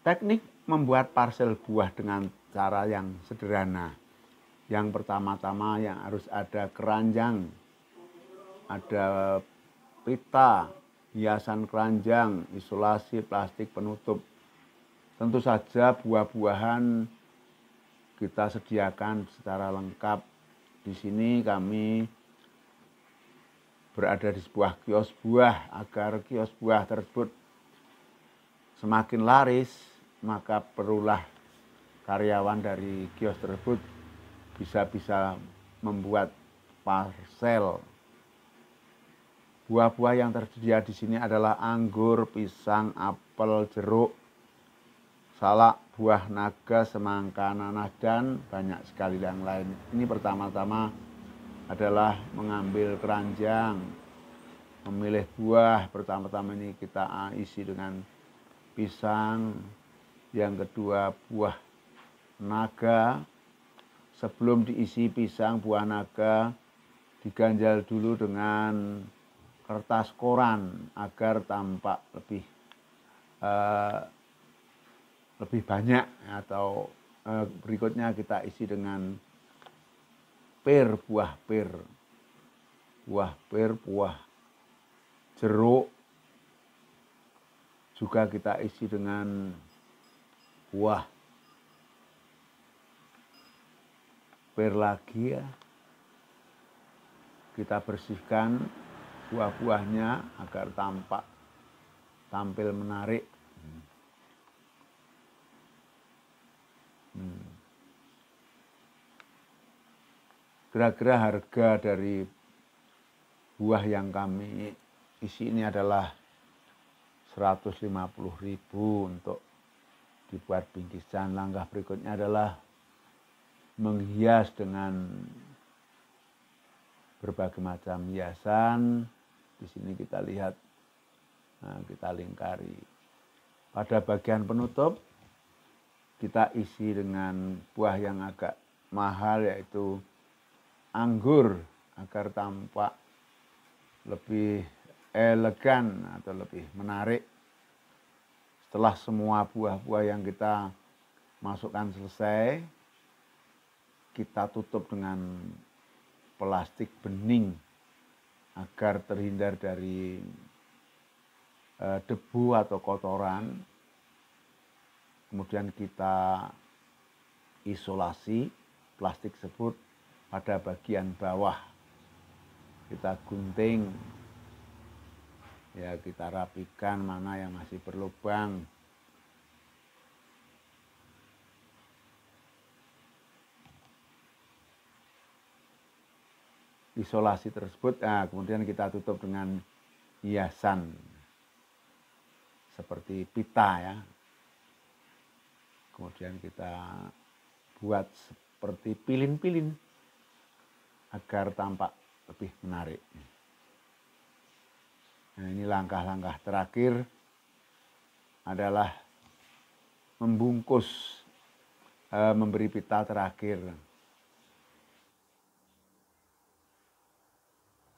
Teknik membuat parsel buah dengan cara yang sederhana. Yang pertama-tama yang harus ada keranjang, ada pita, hiasan keranjang, isolasi plastik penutup. Tentu saja buah-buahan kita sediakan secara lengkap. Di sini kami berada di sebuah kios buah agar kios buah tersebut semakin laris maka perulah karyawan dari kios tersebut bisa-bisa membuat parsel Buah-buah yang tersedia di sini adalah anggur, pisang, apel, jeruk, salak, buah naga, semangka, nanas, dan banyak sekali yang lain. Ini pertama-tama adalah mengambil keranjang, memilih buah. Pertama-tama ini kita isi dengan pisang, yang kedua buah naga. Sebelum diisi pisang buah naga diganjal dulu dengan kertas koran agar tampak lebih uh, lebih banyak atau uh, berikutnya kita isi dengan pir buah pir buah pir buah jeruk juga kita isi dengan Wah. ya. Kita bersihkan buah-buahnya agar tampak tampil menarik. kira hmm. Kira-kira harga dari buah yang kami isi ini adalah 150.000 untuk dibuat bingkisan. Langkah berikutnya adalah menghias dengan berbagai macam hiasan. Di sini kita lihat, nah, kita lingkari. Pada bagian penutup, kita isi dengan buah yang agak mahal yaitu anggur agar tampak lebih elegan atau lebih menarik setelah semua buah-buah yang kita masukkan selesai, kita tutup dengan plastik bening agar terhindar dari eh, debu atau kotoran. Kemudian kita isolasi plastik tersebut pada bagian bawah. Kita gunting ya kita rapikan mana yang masih berlubang isolasi tersebut nah, kemudian kita tutup dengan hiasan seperti pita ya kemudian kita buat seperti pilin-pilin agar tampak lebih menarik. Nah ini langkah-langkah terakhir adalah membungkus, eh, memberi pita terakhir.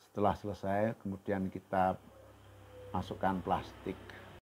Setelah selesai, kemudian kita masukkan plastik.